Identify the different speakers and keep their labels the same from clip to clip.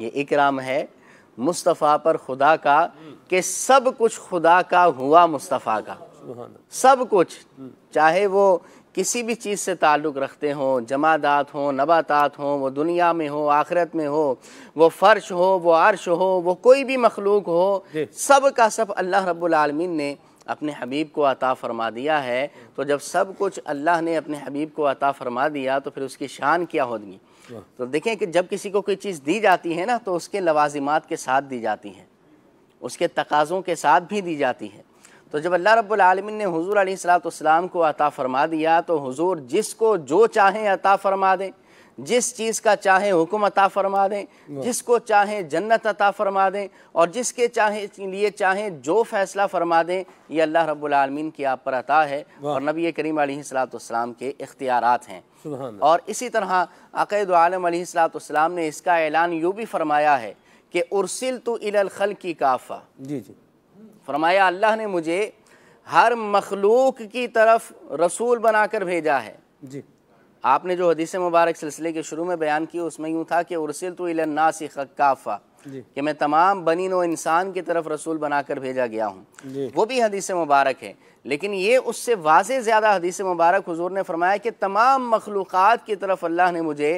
Speaker 1: ये इकराम है मुस्तफ़ा पर खुदा का कि सब कुछ खुदा का हुआ मुस्तफ़ा का सब कुछ चाहे वो किसी भी चीज़ से ताल्लुक़ रखते हों जमादात हों नबातात हों वो दुनिया में हो आखिरत में हो वो फ़र्श हो वो अर्श हो वो कोई भी मखलूक हो सब का सब अल्लाह रब्बुल रबालमीन ने अपने हबीब को अता फरमा दिया है तो जब सब कुछ अल्लाह ने अपने हबीब को अता फरमा दिया तो फिर उसकी शान क्या होगी तो देखें कि जब किसी को कोई चीज़ दी जाती है ना तो उसके लवाजिमात के साथ दी जाती है उसके तकाज़ों के साथ भी दी जाती है तो जब अल्लाह रब्बुल आलमीन ने हुजूर अलैहिस्सलाम को अता फरमा दिया तो हुजूर जिसको जो चाहें अता फरमा दें जिस चीज़ का चाहे हुक्म अता फरमा दें जिसको चाहे जन्नत अता फरमा दें और जिसके चाहे लिए चाहे जो फ़ैसला फरमा दें ये अल्लाह रब्लमीन की आप पर अता है और नबी करीम सलाम के इख्तियारत हैं और इसी तरह अक़ैद आलम सलाम ने इसका ऐलान यूँ भी फरमाया है कि उर्सिल तो इलखल की काफ़ा जी जी फरमाया अल्लाह ने मुझे हर मखलूक की तरफ रसूल बनाकर भेजा है जी आपने जो हदीस मुबारक सिलसिले के शुरू में बयान की उसमें यूँ था कि उर्सिल तो नासी कि मैं तमाम बनी नो इंसान की तरफ रसूल बनाकर भेजा गया हूँ वो भी हदीस मुबारक है लेकिन ये उससे वाज ज़्यादा हदीस मुबारक हजूर ने फरमाया कि तमाम मखलूक़ की तरफ अल्लाह ने मुझे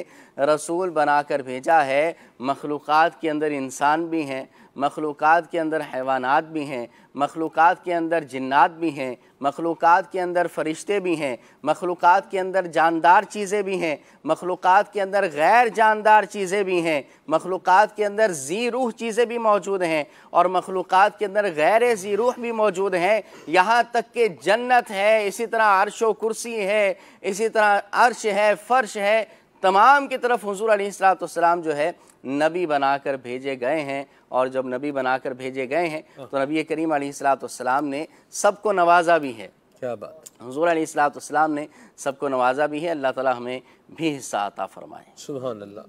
Speaker 1: रसूल बनाकर भेजा है मखलूक़ के अंदर इंसान भी हैं मखलूक़ के अंदर हैवानात भी हैं मखलूक़ के अंदर जन्ात भी हैं मखलूक़ के अंदर फ़रिश्ते भी हैं मखलूक़ के अंदर जानदार चीज़ें भी हैं मखलूक़ के अंदर गैर जानदार चीज़ें भी हैं मखलूक़ के अंदर ज़ी रूह चीज़ें भी मौजूद हैं और मखलूक़ के अंदर गैर ज़ी रूह भी मौजूद हैं यहाँ तक कि जन्नत है इसी तरह अरश व कुर्सी है इसी तरह अरश है फ़र्श है तमाम की तरफ हजूर अलीसलाम जो है नबी बनाकर भेजे गए हैं और जब नबी बनाकर भेजे गए हैं हाँ। तो नबी करीम सलाम ने सबको नवाजा भी है क्या बात हजूर सलाम ने सबको नवाजा भी है अल्लाह ताला हमें भी हिस्सा आता फरमाए सुबह